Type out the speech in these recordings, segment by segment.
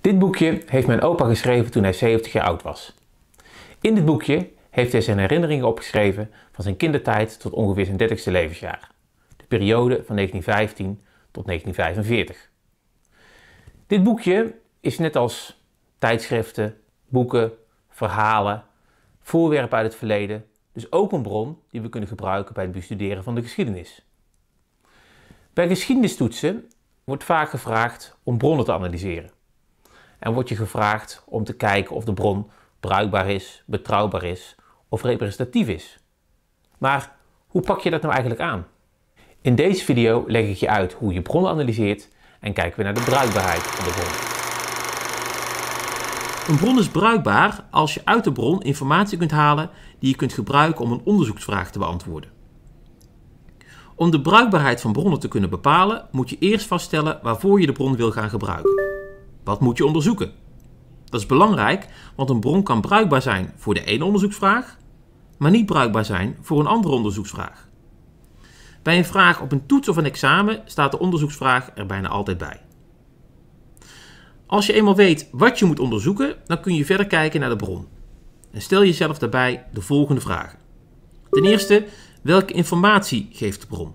Dit boekje heeft mijn opa geschreven toen hij 70 jaar oud was. In dit boekje heeft hij zijn herinneringen opgeschreven van zijn kindertijd tot ongeveer zijn 30ste levensjaar. De periode van 1915 tot 1945. Dit boekje is net als tijdschriften, boeken, verhalen, voorwerpen uit het verleden, dus ook een bron die we kunnen gebruiken bij het bestuderen van de geschiedenis. Bij geschiedenistoetsen wordt vaak gevraagd om bronnen te analyseren en word je gevraagd om te kijken of de bron bruikbaar is, betrouwbaar is of representatief is. Maar hoe pak je dat nou eigenlijk aan? In deze video leg ik je uit hoe je bronnen analyseert en kijken we naar de bruikbaarheid van de bron. Een bron is bruikbaar als je uit de bron informatie kunt halen die je kunt gebruiken om een onderzoeksvraag te beantwoorden. Om de bruikbaarheid van bronnen te kunnen bepalen, moet je eerst vaststellen waarvoor je de bron wil gaan gebruiken. Wat moet je onderzoeken? Dat is belangrijk, want een bron kan bruikbaar zijn voor de ene onderzoeksvraag, maar niet bruikbaar zijn voor een andere onderzoeksvraag. Bij een vraag op een toets of een examen staat de onderzoeksvraag er bijna altijd bij. Als je eenmaal weet wat je moet onderzoeken, dan kun je verder kijken naar de bron. En stel jezelf daarbij de volgende vragen. Ten eerste, welke informatie geeft de bron?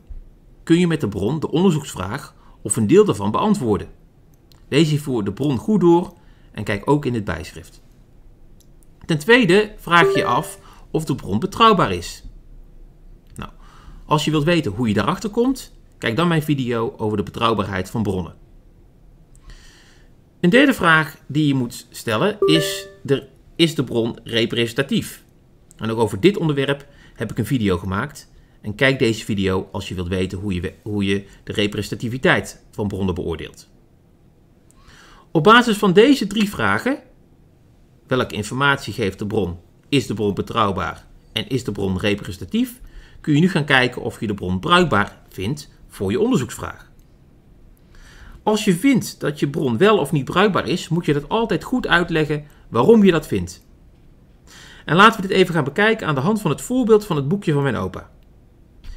Kun je met de bron de onderzoeksvraag of een deel daarvan beantwoorden? Lees hiervoor de bron goed door en kijk ook in het bijschrift. Ten tweede vraag je je af of de bron betrouwbaar is. Nou, als je wilt weten hoe je daarachter komt, kijk dan mijn video over de betrouwbaarheid van bronnen. Een derde vraag die je moet stellen is, is de bron representatief? En ook over dit onderwerp heb ik een video gemaakt. En kijk deze video als je wilt weten hoe je, hoe je de representativiteit van bronnen beoordeelt. Op basis van deze drie vragen, welke informatie geeft de bron, is de bron betrouwbaar en is de bron representatief, kun je nu gaan kijken of je de bron bruikbaar vindt voor je onderzoeksvraag. Als je vindt dat je bron wel of niet bruikbaar is, moet je dat altijd goed uitleggen waarom je dat vindt. En laten we dit even gaan bekijken aan de hand van het voorbeeld van het boekje van mijn opa.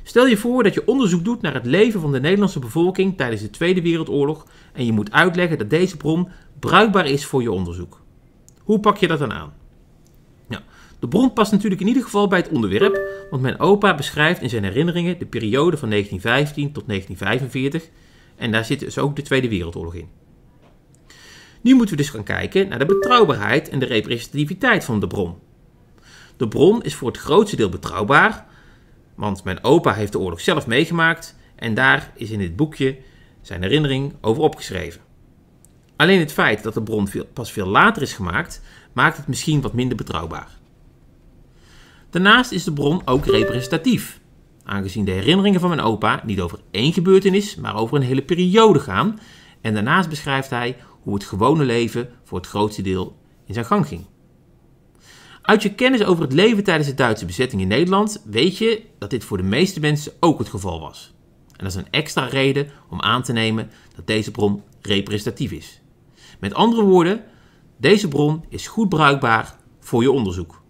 Stel je voor dat je onderzoek doet naar het leven van de Nederlandse bevolking tijdens de Tweede Wereldoorlog en je moet uitleggen dat deze bron bruikbaar is voor je onderzoek. Hoe pak je dat dan aan? Nou, de bron past natuurlijk in ieder geval bij het onderwerp, want mijn opa beschrijft in zijn herinneringen de periode van 1915 tot 1945 en daar zit dus ook de Tweede Wereldoorlog in. Nu moeten we dus gaan kijken naar de betrouwbaarheid en de representativiteit van de bron. De bron is voor het grootste deel betrouwbaar, want mijn opa heeft de oorlog zelf meegemaakt en daar is in dit boekje zijn herinnering over opgeschreven. Alleen het feit dat de bron pas veel later is gemaakt, maakt het misschien wat minder betrouwbaar. Daarnaast is de bron ook representatief, aangezien de herinneringen van mijn opa niet over één gebeurtenis, maar over een hele periode gaan. En daarnaast beschrijft hij hoe het gewone leven voor het grootste deel in zijn gang ging. Uit je kennis over het leven tijdens de Duitse bezetting in Nederland weet je dat dit voor de meeste mensen ook het geval was. En dat is een extra reden om aan te nemen dat deze bron representatief is. Met andere woorden, deze bron is goed bruikbaar voor je onderzoek.